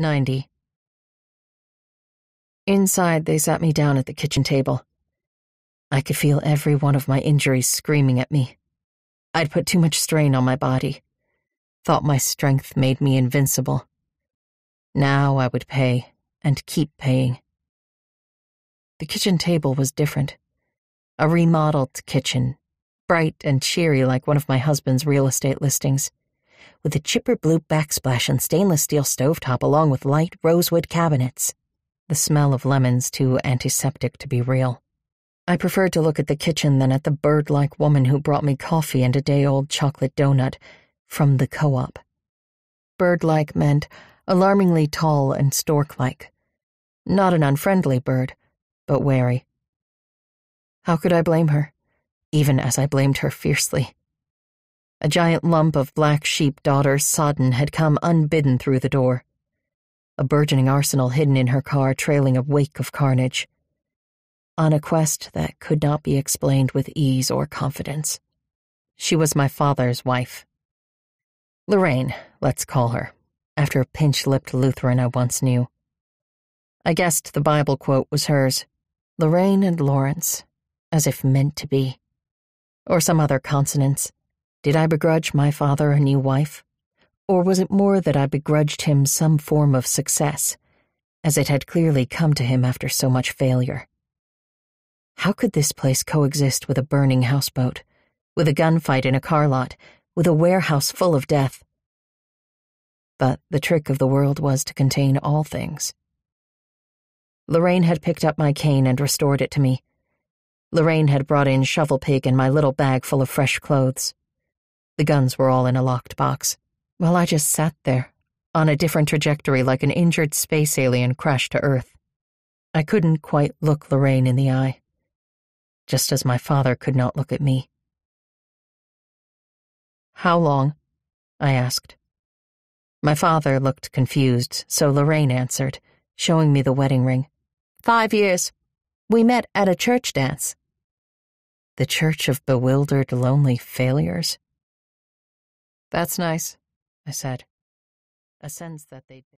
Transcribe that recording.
90. Inside, they sat me down at the kitchen table. I could feel every one of my injuries screaming at me. I'd put too much strain on my body, thought my strength made me invincible. Now I would pay and keep paying. The kitchen table was different a remodeled kitchen, bright and cheery like one of my husband's real estate listings with a chipper blue backsplash and stainless steel stovetop along with light rosewood cabinets. The smell of lemons too antiseptic to be real. I preferred to look at the kitchen than at the bird like woman who brought me coffee and a day old chocolate donut from the co op. Bird like meant alarmingly tall and stork like. Not an unfriendly bird, but wary. How could I blame her, even as I blamed her fiercely? A giant lump of black sheep daughter Sodden had come unbidden through the door. A burgeoning arsenal hidden in her car, trailing a wake of carnage. On a quest that could not be explained with ease or confidence. She was my father's wife. Lorraine, let's call her, after a pinch lipped Lutheran I once knew. I guessed the Bible quote was hers Lorraine and Lawrence, as if meant to be. Or some other consonants. Did I begrudge my father a new wife? Or was it more that I begrudged him some form of success, as it had clearly come to him after so much failure? How could this place coexist with a burning houseboat, with a gunfight in a car lot, with a warehouse full of death? But the trick of the world was to contain all things. Lorraine had picked up my cane and restored it to me. Lorraine had brought in Shovel Pig and my little bag full of fresh clothes. The guns were all in a locked box, while I just sat there, on a different trajectory like an injured space alien crashed to Earth. I couldn't quite look Lorraine in the eye, just as my father could not look at me. How long? I asked. My father looked confused, so Lorraine answered, showing me the wedding ring. Five years. We met at a church dance. The Church of Bewildered Lonely Failures? That's nice, I said. A sense that they'd